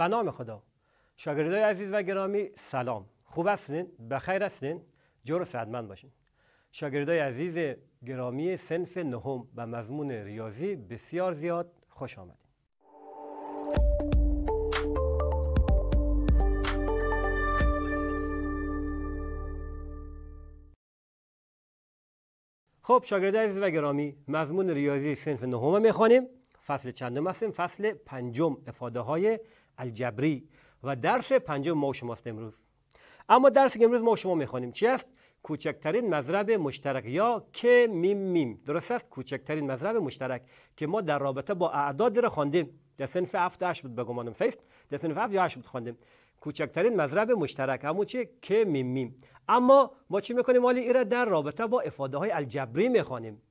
به نام خدا شاگردای عزیز و گرامی سلام خوب هستین بخیر هستین جور سعدمند باشین شاگردای عزیز گرامی سنف نهم و مضمون ریاضی بسیار زیاد خوش آمدیم. خب شاگرد عزیز و گرامی مضمون ریاضی سنف نهم میخوانیم فصل چندم هستیم فصل پنجم افاده های الجبری و درس پنجم ما و شماست امروز اما درس که امروز ما و شما میخوانیم چی است کوچکترین مضرب مشترک یا که میم میم درست است کوچکترین مضرب مشترک که ما در رابطه با اعداد را خواندیم در صنف 7 8 بود بگمانم سیست در صنف 7 8 بود خواندیم کوچکترین مضرب مشترک همون چی که میم میم اما ما چی میکنیم ولی این را در رابطه با افاده های الجبری میخوانیم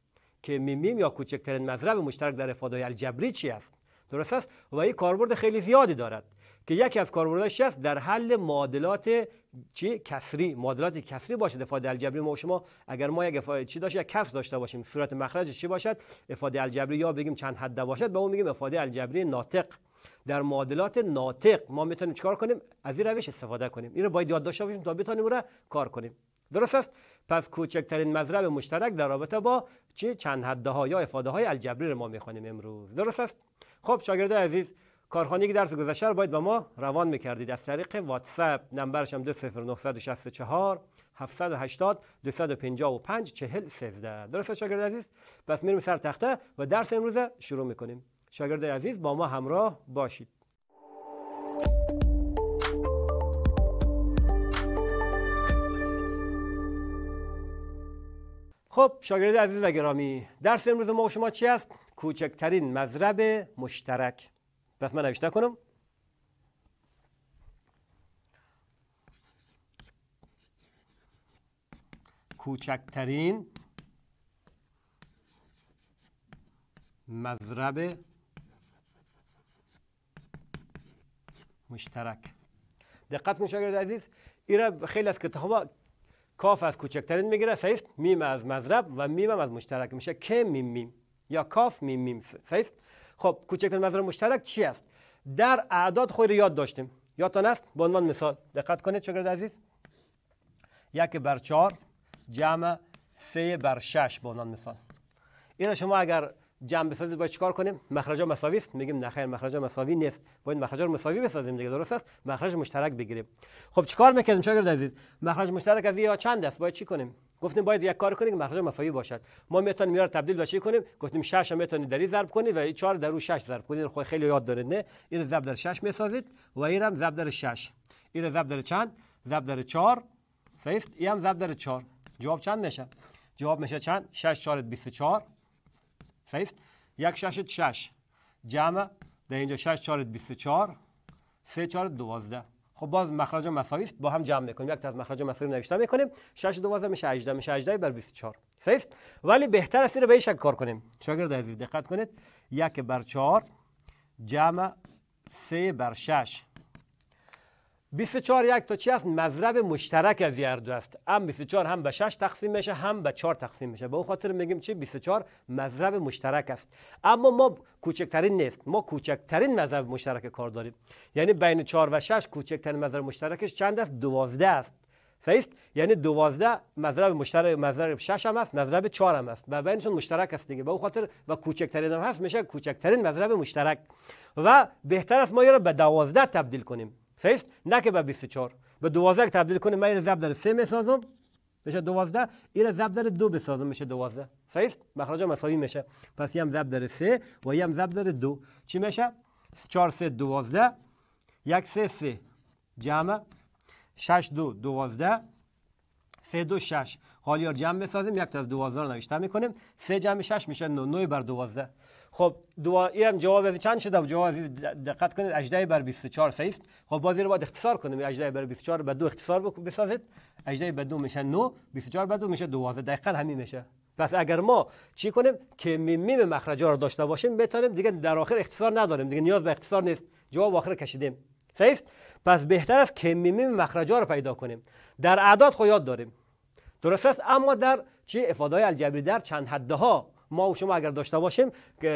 که میم یا کوچکترین مضرب مشترک در افاده الجبری چی است درست است و این کاربرد خیلی زیادی دارد که یکی از کاربردهاش است در حل معادلات چی کسری معادلات کسری باشه افاده الجبری ما شما اگر ما یک افاده چی داشت یک کسر داشته باشیم صورت مخرج چی باشد افاده الجبری یا بگیم چند حده باشد به اون میگیم افاده الجبری ناطق در معادلات ناطق ما میتونیم کار کنیم از این روش استفاده کنیم این رو باید یاد داشته باشیم تا بتونیم کار کنیم درست است پس کوچکترین مذرب مشترک در رابطه با چه چند حده ها یا افاده های الجبری رو ما میخوانیم امروز درست است خب شاگرد عزیز کارخانه که درس گذشته رو باید با ما روان میکردید از طریق واتساپ نمبرش هم 20964 780 255 40 13 درست شاگرد عزیز پس میریم سر تخته و درس امروز شروع میکنیم شاگرد عزیز با ما همراه باشید خب شاگرد عزیز و گرامی درس امروز ما شما چی است کوچکترین مذرب مشترک پس من نوشته کنم کوچکترین مذرب مشترک دقت کن شاگرد عزیز این را خیلی از کتاب کاف از کوچکترین میگیره سیست میم از مذرب و میم از مشترک میشه که میم میم یا کاف میم میم سیست خب کوچکترین مذرب مشترک چی است در اعداد خود یاد داشتیم یادتان است به عنوان مثال دقت کنید شاگرد عزیز یک بر چهار جمع سه بر شش به عنوان مثال این شما اگر جمع بسازید باید چیکار کنیم مخرج مساوی است میگیم نه خیر مخرج مساوی نیست باید مخرج رو مساوی بسازیم دیگه درست است مخرج مشترک بگیریم خب چیکار میکنیم شاگرد عزیز مخرج مشترک از یا چند است باید چی کنیم گفتیم باید یک کار کنیم که مخرج مساوی باشد ما میتونیم میار تبدیل بشه کنیم گفتیم 6 میتونید در این ضرب کنید و 4 در رو 6 ضرب کنید خب خیلی یاد دارید نه این ضرب در 6 میسازید و این هم ضرب در 6 این ضرب در چند ضرب در 4 صحیح این هم ضرب در 4 جواب چند میشه جواب میشه چند 6 4 24 فیست یک ششت شش جمع در اینجا شش چارت بیست چار سه چارت دوازده خب باز مخرج مساوی است با هم جمع میکنیم یک تا از مخرج مساوی نوشته میکنیم 6 دوازده میشه 18 میشه 18 بر 24 صحیح است ولی بهتر است رو به این شکل کار کنیم شاگرد عزیز دقت کنید یک بر 4 جمع 3 بر 6 24 یک تا چی است مضرب مشترک از هر دو است هم 24 هم به 6 تقسیم میشه هم به 4 تقسیم میشه به اون خاطر میگیم چی 24 مضرب مشترک است اما ما کوچکترین نیست ما کوچکترین مضرب مشترک کار داریم یعنی بین 4 و 6 کوچکترین مضرب مشترکش چند است 12 است صحیح یعنی 12 مضرب مشترک مضرب 6 هم است مضرب 4 هم است و بینشون مشترک است دیگه به اون خاطر و کوچکترین هم هست میشه کوچکترین مضرب مشترک و بهتر است ما را به 12 تبدیل کنیم فیست نکه به 24 به 12 تبدیل کنه من این ضرب در 3 میسازم میشه 12 این ضرب در 2 بسازم میشه 12 صحیح؟ فیست مخرج مساوی میشه پس هم ضرب در 3 و هم ضرب در 2 چی میشه 4 3 12 1 3 3 جمع 6 2 12 3 دو شش حالی یار جمع بسازیم یک تا از دوازده رو نوشته میکنیم 3 جمع شش میشه 9 نوی بر 12 خب دو هم جواب از چند شده جواب از دقت کنید 18 بر 24 است خب بازی رو باید اختصار کنیم 18 بر 24 به دو اختصار بسازید 18 به دو میشه 9 24 به دو میشه 12 دقیقاً همین میشه پس اگر ما چی کنیم که می مخرجا رو داشته باشیم بتانیم دیگه در آخر اختصار نداریم دیگه نیاز به اختصار نیست جواب آخر کشیدیم چیست پس بهتر است که میمیم مخرجا رو پیدا کنیم در اعداد خو یاد داریم درست است اما در چه افاده الجبری در چند حده ها ما و شما اگر داشته باشیم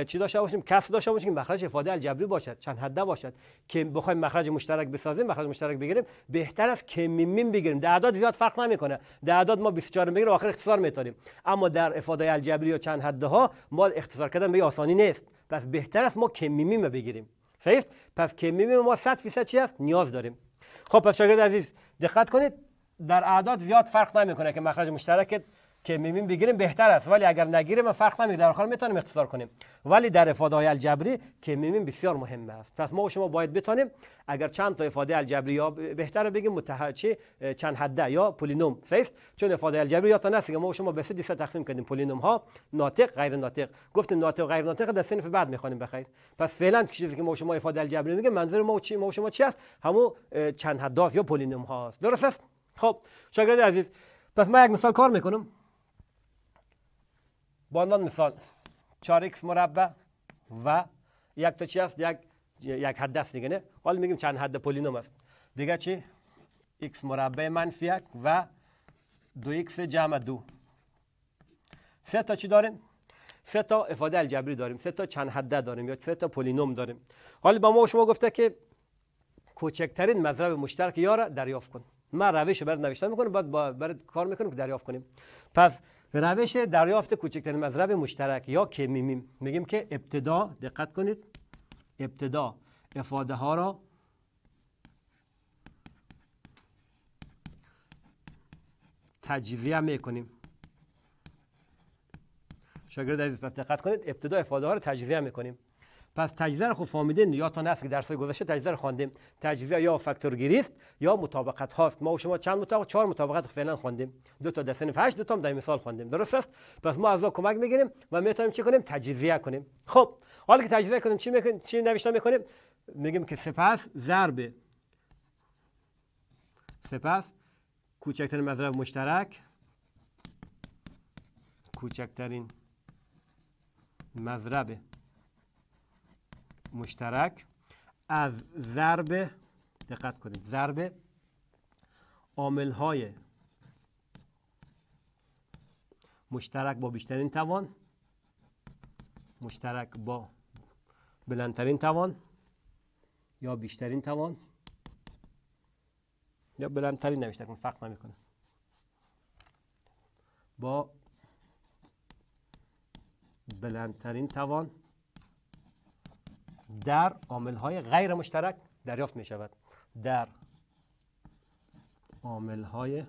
چی داشته باشیم کس داشته باشیم که مخرج افاده الجبری باشد چند حده باشد که بخوایم مخرج مشترک بسازیم مخرج مشترک بگیریم بهتر است که بگیریم در اعداد زیاد فرق نمیکنه در اعداد ما 24 میگیریم آخر اختصار میتاریم اما در افاده الجبری یا چند حده ها ما اختصار کردن به آسانی نیست پس بهتر است ما که میمیم بگیریم فیست پس کمی ما 100 فیصد چی است نیاز داریم خب پس شاگرد عزیز دقت کنید در اعداد زیاد فرق نمیکنه که مخرج مشترک که میمیم بگیریم بهتر است ولی اگر نگیریم فرق نمیکنه در آخر میتونیم اختصار کنیم ولی در افاده های الجبری که میمیم بسیار مهم است پس ما و شما باید بتونیم اگر چند تا افاده الجبری یا بهتر بگیم متحچه چند حد یا پولینوم است چون افاده الجبری یا تا نست ما و شما به سه دیسته تقسیم کردیم پولینوم ها ناطق غیر ناطق گفتیم ناطق و غیر ناطق در سنف بعد میخوانیم بخیر پس فعلا چیزی که ما و شما افاده الجبری میگه منظور ما و چی ما و شما چی است همو چند حده یا پولینوم هاست درست است خب شاگرد عزیز پس ما یک مثال کار میکنم به عنوان مثال 4x مربع و یک تا چی است یک یک حد دست دیگه نه حالا میگیم چند حد پولینوم است دیگه چی x مربع منفی یک و دو x جمع دو سه تا چی داریم سه تا افاده الجبری داریم سه تا چند حده داریم یا سه تا پولینوم داریم حالا با ما شما گفته که کوچکترین مضرب مشترک یا را دریافت کن من روش رو نوشتن میکنم بعد کار میکنم که دریافت کنیم پس روش دریافت کوچکترین مضرب مشترک یا که میگیم که ابتدا دقت کنید ابتدا افاده ها را تجزیه میکنیم شاگرد عزیز پس دقت کنید ابتدا افاده ها رو تجزیه میکنیم پس تجزیه رو فهمیدین یا تا که درسای گذشته تجزیه رو خواندیم تجزیه یا فاکتورگیریست یا مطابقت هاست ما و شما چند مطابق چهار مطابقت فعلا خواندیم دو تا در صنف دو تا در مثال خواندیم درست است پس ما از کمک میگیریم و میتونیم چی کنیم تجزیه کنیم خب حالا که تجزیه کنیم چی میکنیم چی نوشته میکنیم میگیم که سپس ضرب سپس کوچکترین مضرب مشترک کوچکترین مضرب مشترک از ضرب دقت کنید ضرب عامل های مشترک با بیشترین توان مشترک با بلندترین توان یا بیشترین توان یا بلندترین نوشته کن فرق نمیکنه با بلندترین توان در عامل های غیر مشترک دریافت می شود در عامل های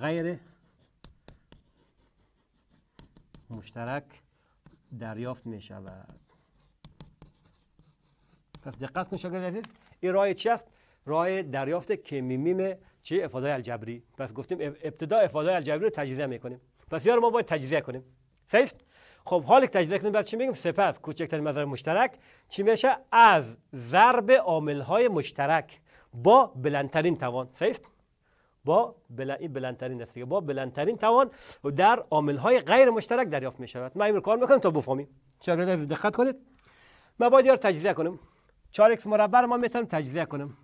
غیر مشترک دریافت می شود پس دقت کن شاگرد عزیز این راه چی است راه دریافت کمیمیم چی افاده الجبری پس گفتیم ابتدا افاده الجبری رو تجزیه میکنیم پس یار ما باید تجزیه کنیم صحیح خب حال که تجزیه کنیم بعد چی میگیم سپس کوچکترین مظهر مشترک چی میشه از ضرب عامل های مشترک با بلندترین توان صحیح با بل... بلندترین است با بلندترین توان در عامل های غیر مشترک دریافت می شود ما این کار میکنم تا بفهمیم شاگرد از دقت کنید ما باید یار تجزیه کنیم 4x مربع ما میتونیم تجزیه کنیم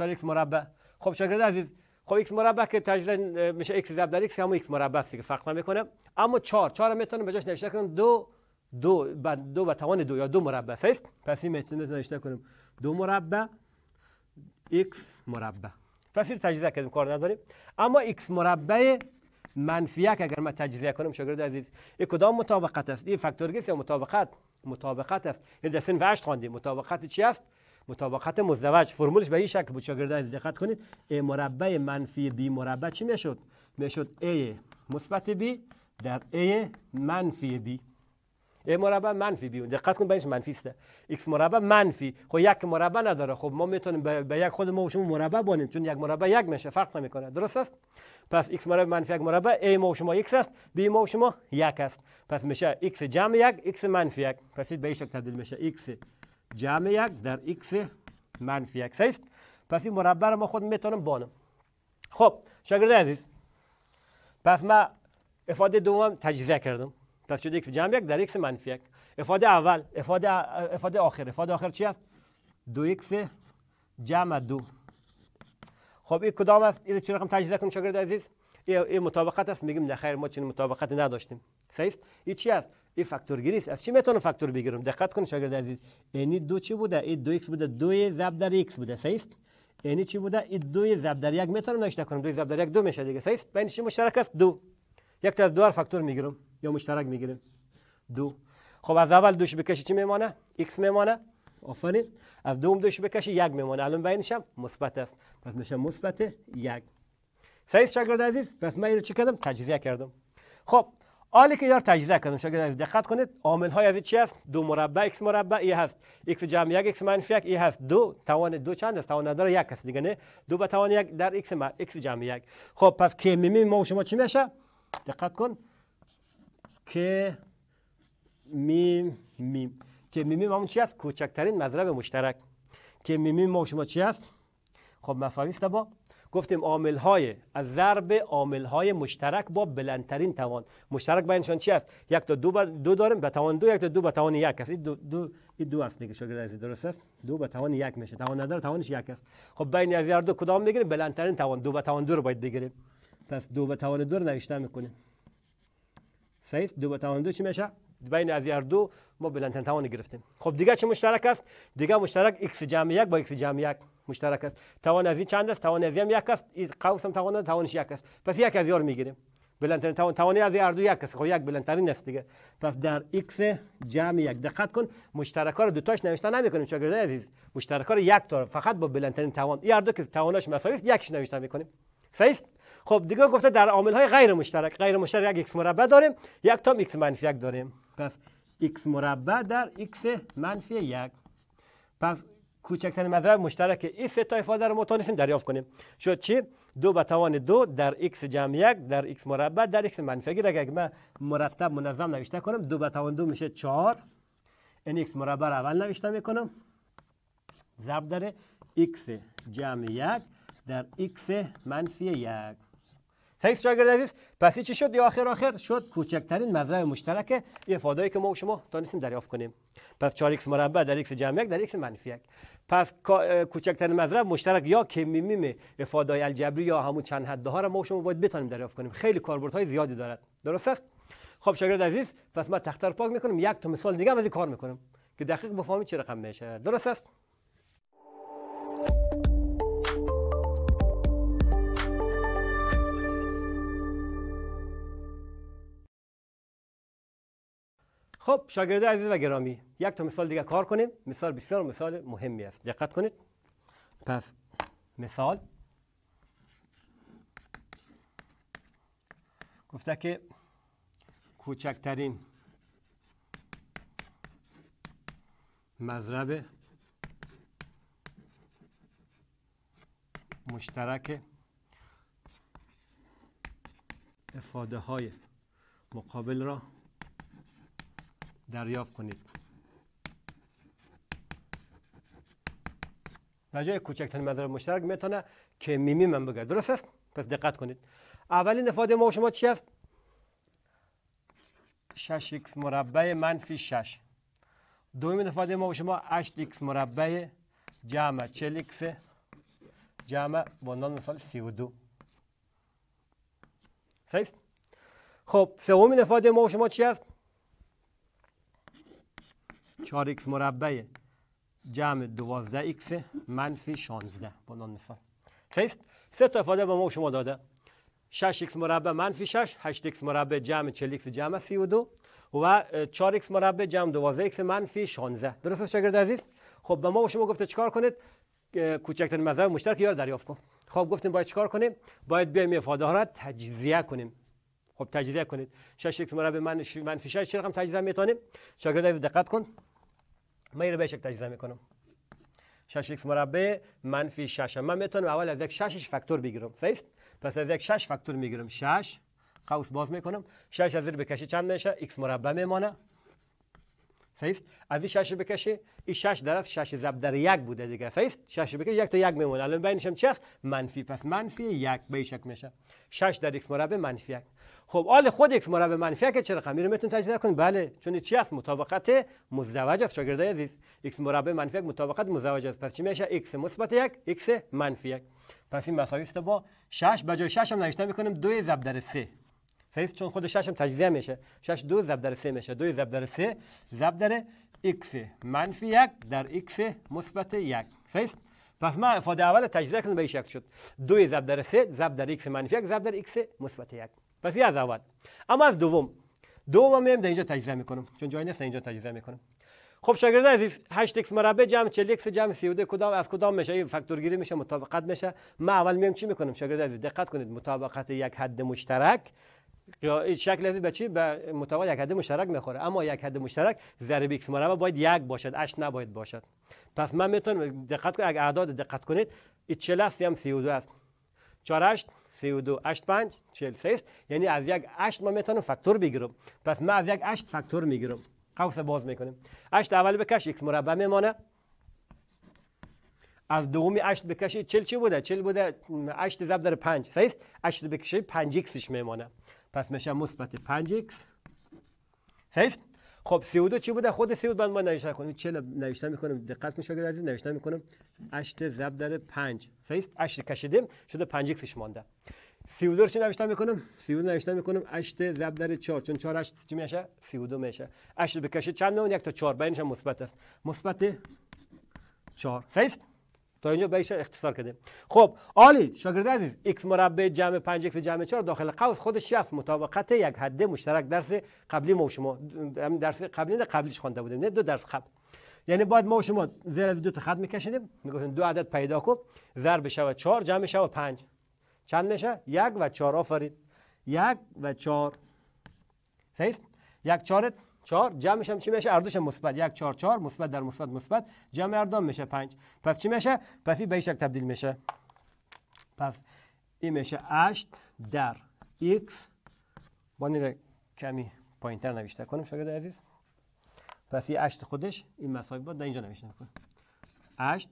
4x مربع خب شاگرد عزیز خب x مربع که تجلیل میشه x ضرب در x همون x مربع است که فرق نمیکنه اما 4 4 رو میتونم به جاش نوشته کنم دو دو به دو به توان دو یا دو مربع است پس این میتونم نوشته کنم دو مربع x مربع پس این تجزیه کردیم کار نداریم اما x مربع منفی یک اگر من تجزیه کنم شاگرد عزیز این کدام مطابقت است این گیس یا مطابقت مطابقت است این یعنی در خواندیم مطابقت چی است مطابقت مزدوج فرمولش به این شکل بود شاگردا از دقت کنید A مربع منفی b مربع چی میشد میشد a مثبت b در a منفی b a مربع منفی b دقت کن بهش منفی است x مربع منفی خب یک مربع نداره خب ما میتونیم به یک خود ما و شما مربع بونیم چون یک مربع یک میشه فرق نمیکنه درست است پس x مربع منفی یک مربع a ما و شما x است b ما و شما یک است پس میشه x جمع یک x منفی یک پس به این شکل تبدیل میشه x جمع یک در x منفی x است پس این مربع را ما خود میتونم بانم خب شاگرد عزیز پس ما افاده دوم تجزیه کردم پس شده x جمع یک در x منفی یک افاده اول افاده افاده آخر افاده آخر چی است دو x جمع دو خب این کدام است این چه رقم تجزیه کنم شاگرد عزیز این مطابقت است میگیم نه خیر ما چنین مطابقتی نداشتیم سیست این چی است فاکتور گیری است از چی میتونم فاکتور بگیرم دقت کن شاگرد عزیز یعنی دو چی بوده این دو ایکس بوده دو ضرب در ایکس بوده صحیح است یعنی چی بوده این دو ضرب در یک میتونم نوشته کنم دو ضرب در یک دو میشه دیگه صحیح است بین چی مشترک است دو یک تا از دو فاکتور میگیرم یا مشترک میگیرم دو خب از اول دوش بکشی چی میمونه؟ ایکس میمانه آفرین از دوم دوش بکشی یک میمونه. الان بینش هم مثبت است پس میشه مثبت یک صحیح شاگرد عزیز پس من اینو چی کردم تجزیه کردم خب حالی که یار تجزیه کردم شاگرد از دقت کنید عامل های از چی است دو مربع x مربع ای هست x جمع یک x منفی یک ای هست دو توان دو چند است توان داره یک است دیگه نه دو به توان یک در x ایکس جمع یک خب پس که میمی ما شما چی میشه دقت کن که می میم همون چی است کوچکترین مضرب مشترک که می ما شما چی است خب مساوی است با گفتیم عامل های از ضرب عامل های مشترک با بلندترین توان مشترک بینشان چی است یک تا دو, با دو داریم به توان دو یک تا دو به توان یک است این دو دو این دو است دیگه شاگرد عزیز درست است دو به توان یک میشه توان نداره توانش یک است خب بین از هر دو کدام میگیریم بلندترین توان دو به توان دو رو باید بگیریم پس دو به توان دو رو نوشته میکنیم صحیح دو به توان دو چی میشه بین از هر دو ما بلندترین توان گرفتیم خب دیگه چه مشترک است دیگه مشترک x جمع یک با x جمع یک مشترک است توان از این چند است توان از این یک است این قوس هم توان توانش یک است پس یک از یار میگیریم بلندترین توان توان از هر دو یک است خب یک بلندترین است دیگه پس در x جمع یک دقت کن مشترکا رو دو تاش نوشته نمیکنیم شاگردای عزیز مشترکا رو یک تا فقط با بلندترین توان این هر دو که تواناش مساوی است یکش نوشته میکنیم صحیح خب دیگه گفته در عامل های غیر مشترک غیر مشترک یک x مربع داریم یک تا x منفی یک داریم پس x مربع در x منفی یک پس کوچکترین مضرب مشترک این سه تا افاده رو ما دریافت کنیم شد چی دو به توان دو در x جمع یک در x مربع در x منفی اگر اگر من مرتب منظم نوشته کنم دو به توان دو میشه چهار این x مربع رو اول نوشته میکنم ضرب داره x جمع یک در x منفی یک تکس شاگرد عزیز پس چی شد یا آخر آخر شد کوچکترین مزرعه مشترک یه که ما و شما تانستیم دریافت کنیم پس 4 x مربع در x جمع یک در x منفی یک پس کوچکترین مزرعه مشترک یا که میمیم افادای الجبری یا همون چند حد ها رو ما و شما باید بتونیم دریافت کنیم خیلی کاربردهای زیادی دارد درست است خب شاگرد عزیز پس ما تختر پاک میکنیم یک تا مثال دیگه هم از این کار میکنیم که دقیق بفهمید چه رقم میشه درست است خب شاگرده عزیز و گرامی یک تا مثال دیگه کار کنیم مثال بسیار مثال مهمی است دقت کنید پس مثال گفته که کوچکترین مذرب مشترک افاده های مقابل را دریافت کنید و جای کوچکترین مدار مشترک میتونه که میمی من بگه درست است پس دقت کنید اولین افاده ما شما چی است 6x مربع منفی 6 دومین افاده ما شما 8x مربع جمع 40x جمع با عنوان مثال 32 صحیح خب سومین افاده ما شما چی است 4 x مربع جمع 12 x منفی 16 بنان مثال سیست سه تا افاده به ما شما داده 6 x مربع منفی 6 8 x مربع جمع 40 x جمع 32 و 4 x مربع جمع 12 x منفی 16 درست است شاگرد عزیز خب به ما و شما گفته چیکار کنید کوچکترین مذهب مشترک یا دریافت کن خب گفتیم باید چیکار کنیم باید بیایم افاده ها را تجزیه کنیم خب تجزیه کنید 6 یک مربع من منفی 6 چه رقم تجزیه میتونیم شاگردا دقت کن من رو به تجزیه میکنم 6 یک مربع منفی 6 من میتونم اول از یک 6 فاکتور بگیرم صحیح پس از یک 6 فاکتور میگیرم 6 قوس باز میکنم 6 از زیر بکشی چند میشه x مربع میمانه است از این شش بکشه این شش درف شش ضرب در یک بوده دیگه است شش بکشه یک تا یک میمونه الان بینش هم چی منفی پس منفی یک به شک میشه شش در x مربع منفی یک خب آل خود x مربع منفی یک چه رقمی رو میتون تجزیه کنید بله چون چی است مطابقت مزدوج است شاگردای عزیز x مربع منفی یک مطابقت مزدوج است پس چی میشه x مثبت یک x منفی یک پس این مساوی است با 6 به جای 6 هم نوشته میکنیم 2 ضرب در 3 سیف چون خود شش هم تجزیه میشه شش دو ضرب در سه میشه دو ضرب در سه ضرب در x منفی یک در x مثبت یک سیف پس ما افاده اول تجزیه کردن به این شکل شد دو ضرب در سه ضرب در x منفی یک ضرب در x مثبت یک پس یه از اول اما از دوم دوم میام در اینجا تجزیه میکنم چون جای نیست اینجا تجزیه میکنم خب شاگرد عزیز 8 x مربع جمع 40 x جمع 32 کدام از کدام میشه این فاکتور گیری میشه مطابقت میشه ما اول میام چی میکنم شاگرد عزیز دقت کنید مطابقت یک حد مشترک شکل اسید بچی به متوال یک حد مشترک میخوره اما یک حد مشترک ضریب x مربع باید یک باشد اش نباید باشد پس من میتونم دقت کنید اگر اعداد دقت کنید این 40 هم 32 است 4 8 32 8 5 43 است یعنی از یک 8 ما میتونم فاکتور بگیرم پس من از یک 8 فاکتور میگیرم قوس باز میکنیم 8 اول بکش x مربع میمانه از دومی 8 بکشی 40 چی بوده 40 بوده 8 ضرب در 5 صحیح است 8 بکشی 5 xش میمانه پس میشه مثبت 5x صحیح خب 32 چی بوده خود 32 بعد ما نوشته کنیم 40 نوشته میکنم دقت کن شاگرد عزیز نوشته میکنم 8 ضرب در 5 صحیح 8 کشیدیم شده 5 x مانده 32 چی نوشته میکنم 32 نوشته میکنم 8 ضرب در 4 چون 4 8 چی میشه 32 میشه 8 بکشید چند میمونه یک تا 4 بینش مثبت است مثبت 4 صحیح تا اینجا بهش اختصار کردیم خب عالی شاگرد عزیز x مربع جمع 5 x جمع 4 داخل قوس خود یافت مطابقت یک حده مشترک درس قبلی ما و شما درس قبلی نه قبلیش خوانده بودیم نه دو درس قبل یعنی باید ما و شما زیر از دو تا خط میکشیدیم میگفتیم دو عدد پیدا کو ضرب شود 4 جمع شوه 5 چند میشه یک و 4 آفرید یک و 4 صحیح یک چهارت. 4 جمعش هم چی میشه اردوش مثبت 1 4 4 مثبت در مثبت مثبت جمع اردام میشه 5 پس چی میشه پس این به شکل تبدیل میشه پس این میشه 8 در x با را کمی پایین تر نوشته کنم شاگرد عزیز پس این 8 خودش این مساوی با در اینجا نوشته کنم 8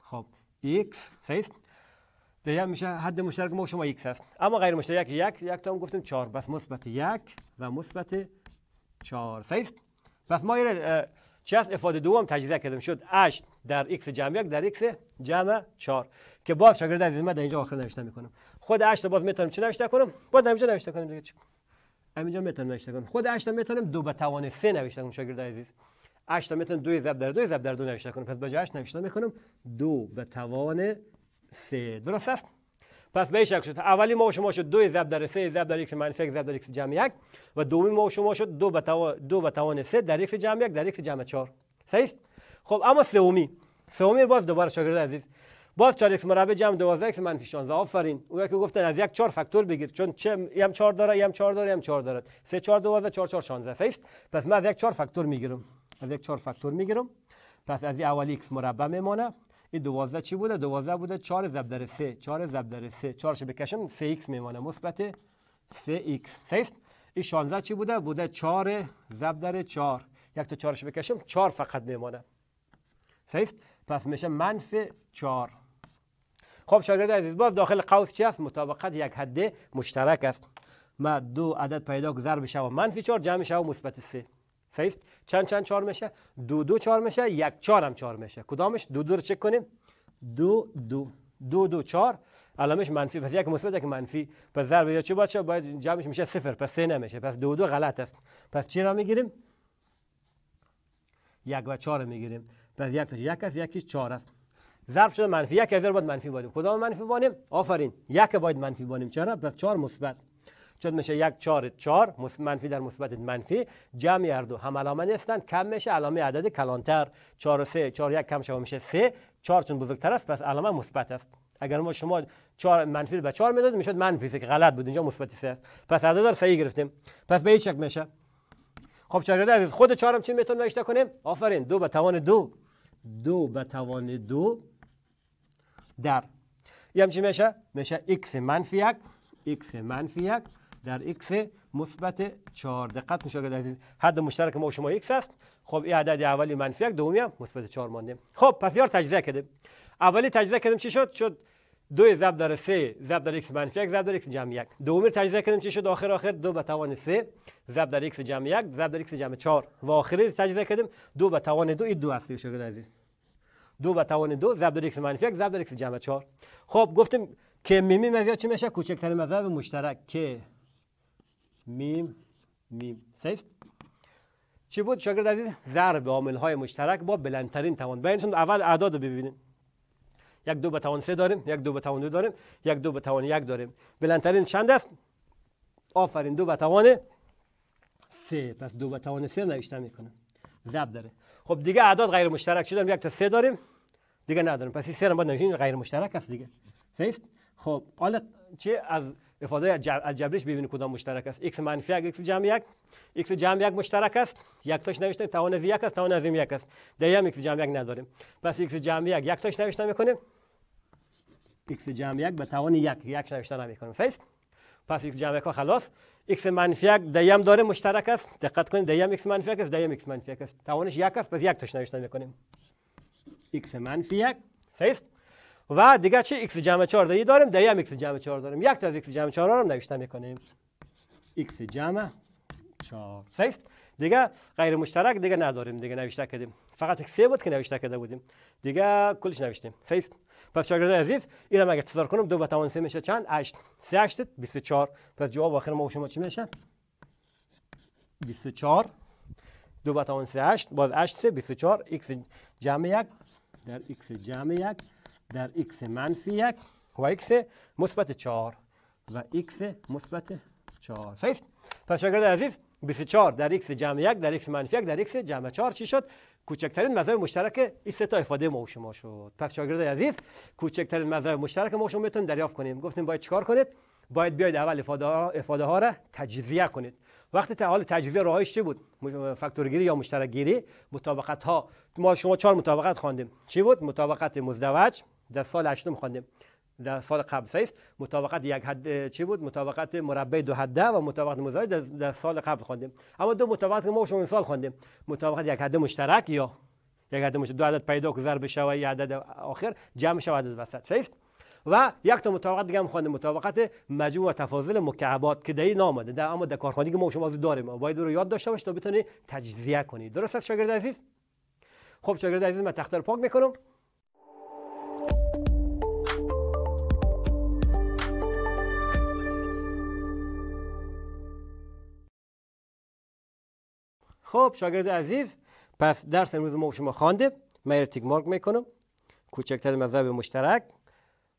خب x 6 دیگه میشه حد مشترک ما و شما x است اما غیر مشترک یک یک تا هم گفتیم 4 بس مثبت یک و مثبت 4 است پس ما یه چی هست افاده دوم تجزیه کردیم شد 8 در x جمع یک در x جمع 4 که باز شاگرد عزیز من در اینجا آخر نوشته میکنم خود 8 رو باز میتونم چه نوشته کنم باز اینجا نوشته کنم دیگه چی همینجا میتونم نوشته کنم خود 8 میتونم دو به توان 3 نوشته کنم شاگرد عزیز 8 میتونم 2 ضرب در 2 ضرب در 2 نوشته کنم پس به جای 8 نوشته میکنم 2 به توان سه درست است پس به شکل شد اولی ما شما شد دو ضرب در سه ضرب در ایکس منفی یک ضرب در ایکس جمع یک و دومی ما شما شد دو به توان دو به توان سه در ایکس جمع یک در ایکس جمع چهار صحیح است خب اما سومی سومی باز دوباره شاگرد عزیز باز 4 x مربع جمع 12 x منفی 16 آفرین او که گفتن از یک 4 فاکتور بگیر چون چه هم 4 داره هم 4 داره هم 4 داره 3 4 12 4 4 16 صحیح پس من از یک 4 فاکتور میگیرم از یک 4 فاکتور میگیرم پس از این اولی x مربع میمونه این دوازده چی بوده دوازده بوده 4 زبدر در چار 4 سه. در بکشم سه x میمانه مثبت 3x است این 16 چی بوده بوده 4 زبدر چار. 4 یک تا 4 بکشم 4 فقط میمانه است پس میشه منفی 4 خب شاگرد عزیز باز داخل قوس چی است مطابقت یک حد مشترک است ما دو عدد پیدا ضرب و منفی 4 جمع و مثبت سه. سیست چند چند چهار میشه دو دو چهار میشه یک چهار هم چهار میشه کدامش دو دو رو چک کنیم دو دو دو دو چهار علامش منفی پس یک مثبت یک منفی پس ضرب یا چه باشه باید جمعش میشه صفر پس سه نمیشه پس دو دو غلط است پس چی را میگیریم یک و چهار میگیریم پس یک یک است یکیش چهار است ضرب شده منفی یک از باید منفی بانیم کدام منفی بانیم آفرین یک باید منفی بانیم چرا پس چهار مثبت چون میشه یک چار چهار منفی در مثبت منفی جمع هر دو هم علامه نیستن کم میشه علامه عدد کلانتر 4 و 3 یک کم میشه سه 4 چون بزرگتر است پس علامه مثبت است اگر ما شما منفی به 4 میداد میشد منفی سه که غلط بود اینجا مثبت سه است پس عدد رو صحیح گرفتیم پس به این میشه خب شاگرد عزیز خود 4 چی میتونیم نوشته کنیم آفرین دو به توان دو دو به توان دو در یه میشه میشه x منفی یک x منفی یک در x مثبت 4 دقت کن شاگرد عزیز حد مشترک ما و شما x است خب این عدد اولی منفی 1 دومی هم مثبت 4 مانده خب پس یار تجزیه کردیم اولی تجزیه کردیم چی شد شد دو ضرب در 3 ضرب در x منفی 1 ضرب در x جمع 1 دومی تجزیه کردیم چی شد آخر آخر دو به توان 3 ضرب در x جمع 1 ضرب در x جمع 4 و آخری تجزیه کردیم دو به توان 2 این دو است شاگرد عزیز دو به توان 2 ضرب در x منفی 1 ضرب در x جمع 4 خب گفتیم که میمی مزیا چی میشه کوچکترین مزیا مشترک که میم میم سیست چی بود شاگرد عزیز ضرب عامل های مشترک با بلندترین توان و اول اعداد رو ببینیم یک دو به توان سه داریم یک دو به توان دو داریم یک دو به توان یک داریم بلندترین چند است آفرین دو به توان سه پس دو به توان سه نوشته میکنم ضرب داره خب دیگه اعداد غیر مشترک چی داریم یک تا سه داریم دیگه نداریم پس این سه رو باید غیر مشترک است دیگه سه خب حالا چه از افاده از جبرش ببینید کدام مشترک است x منفی یک x جمع یک x جمع یک مشترک است یک تاش نوشته توان از یک است توان از یک است دیگه هم x جمع یک نداریم پس x جمع یک یک تاش نوشته میکنیم x جمع یک به توان یک یک نوشتن نمیکنیم صحیح پس x جمع یک خلاص x منفی یک دیم داره مشترک است دقت کنید دیم x منفی یک است دیم x منفی یک است توانش یک است پس یک تاش نوشته میکنیم x منفی یک صحیح و دیگه چه x جمع 4 دهی داریم دهی هم x جمع 4 داریم یک تا از x جمع 4 هم نوشته میکنیم x جمع 4 سیست دیگه غیر مشترک دیگه نداریم دیگه نوشته کردیم فقط سه بود که نوشته کرده بودیم دیگه کلش نوشتیم سیست پس شاگرد عزیز این هم اگه تکرار کنم دو بتوان سه میشه چند 8 3 8 24 پس جواب آخر ما و شما چی میشه 24 دو بتوان سه 8 باز 8 سه 24 x جمع 1 در x جمع 1 در x منفی یک و x مثبت 4 و x مثبت چهار. صحیح پس شاگرد عزیز 24 در x جمع یک در x منفی یک در x جمع 4 چی شد کوچکترین مضرب مشترک این سه تا ifade ما شما شد پس شاگرد عزیز کوچکترین مضرب مشترک ما و شما میتونیم دریافت کنیم گفتیم باید چیکار کنید باید بیاید اول افاده ها, ها را تجزیه کنید وقتی حال تجزیه راهش چی بود فاکتورگیری یا مشترک گیری مطابقت ها ما شما چهار مطابقت خواندیم چی بود مطابقت مزدوج در سال هشتم خواندیم در سال قبل سیست مطابقت یک حد چی بود مطابقت مربع دو حده و مطابقت مزاید در سال قبل خواندیم اما دو مطابقت که ما شما سال خواندیم مطابقت یک حد مشترک یا یک حد مشترک دو عدد پیدا که ضرب شوه یک عدد آخر جمع شود عدد وسط سیست و یک تا مطابقت دیگه هم خواندیم مطابقت مجموع و تفاضل مکعبات که دهی نامده در اما در کارخانه که ما شما داریم باید رو یاد داشته باش تا بتونی تجزیه کنی. درست است شاگرد عزیز خب شاگرد عزیز من تخته پاک میکنم خب شاگرد عزیز پس درس امروز ما شما خوانده من تیک مارک میکنم کوچکتر مذهب مشترک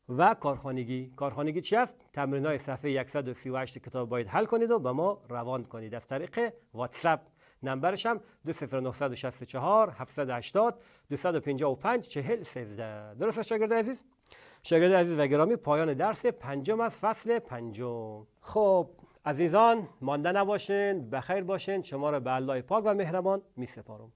و کارخانگی کارخانگی چی است تمرین های صفحه 138 کتاب باید حل کنید و به ما روان کنید از طریق واتساپ نمبرش هم 20964 780 255 40 13 درست است شاگرد عزیز شاگرد عزیز و گرامی پایان درس پنجم از فصل پنجم خب عزیزان مانده نباشین بخیر باشین شما را به الله پاک و مهربان می سپارم